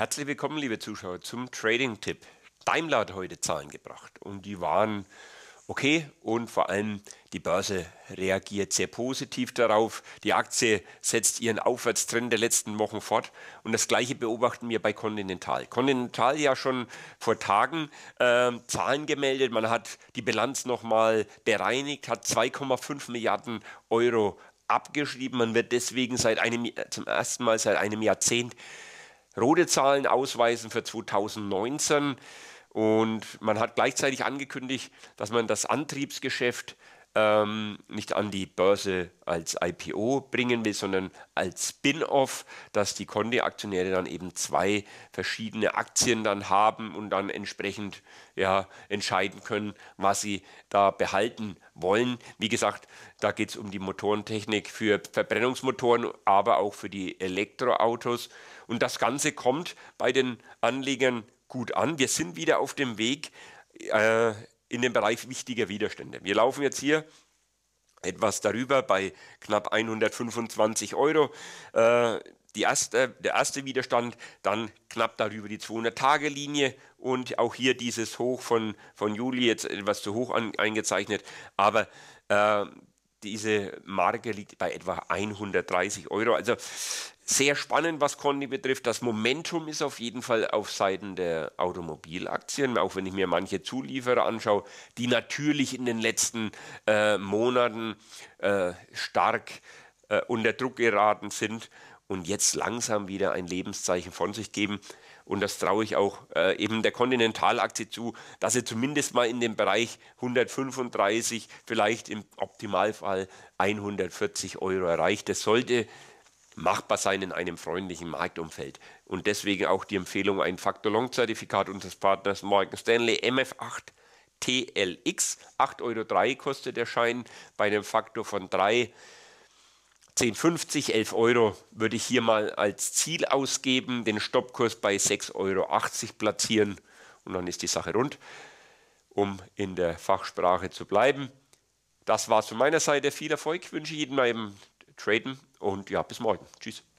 Herzlich willkommen, liebe Zuschauer, zum Trading-Tipp. Daimler hat heute Zahlen gebracht und die waren okay und vor allem die Börse reagiert sehr positiv darauf. Die Aktie setzt ihren Aufwärtstrend der letzten Wochen fort und das gleiche beobachten wir bei Continental. Continental ja schon vor Tagen äh, Zahlen gemeldet, man hat die Bilanz nochmal bereinigt, hat 2,5 Milliarden Euro abgeschrieben, man wird deswegen seit einem, zum ersten Mal seit einem Jahrzehnt rote Zahlen ausweisen für 2019. Und man hat gleichzeitig angekündigt, dass man das Antriebsgeschäft ähm, nicht an die Börse als IPO bringen will, sondern als Spin-off, dass die Conde-Aktionäre dann eben zwei verschiedene Aktien dann haben und dann entsprechend ja, entscheiden können, was sie da behalten wollen. Wie gesagt, da geht es um die Motorentechnik für Verbrennungsmotoren, aber auch für die Elektroautos. Und das Ganze kommt bei den Anlegern gut an. Wir sind wieder auf dem Weg. Äh, in dem Bereich wichtiger Widerstände. Wir laufen jetzt hier etwas darüber bei knapp 125 Euro. Äh, erste, der erste Widerstand, dann knapp darüber die 200-Tage-Linie und auch hier dieses Hoch von, von Juli, jetzt etwas zu hoch an, eingezeichnet, aber äh, diese Marke liegt bei etwa 130 Euro. Also sehr spannend, was Condi betrifft. Das Momentum ist auf jeden Fall auf Seiten der Automobilaktien, auch wenn ich mir manche Zulieferer anschaue, die natürlich in den letzten äh, Monaten äh, stark äh, unter Druck geraten sind und jetzt langsam wieder ein Lebenszeichen von sich geben. Und das traue ich auch äh, eben der continental zu, dass sie zumindest mal in dem Bereich 135, vielleicht im Optimalfall 140 Euro erreicht. Das sollte machbar sein in einem freundlichen Marktumfeld. Und deswegen auch die Empfehlung, ein Faktor-Long-Zertifikat unseres Partners Morgan Stanley MF8 TLX. 8,03 Euro kostet der Schein bei einem Faktor von 3. 10,50, 11 Euro würde ich hier mal als Ziel ausgeben, den Stoppkurs bei 6,80 Euro platzieren und dann ist die Sache rund, um in der Fachsprache zu bleiben. Das war es von meiner Seite. Viel Erfolg wünsche ich jedem beim Traden und ja, bis morgen. Tschüss.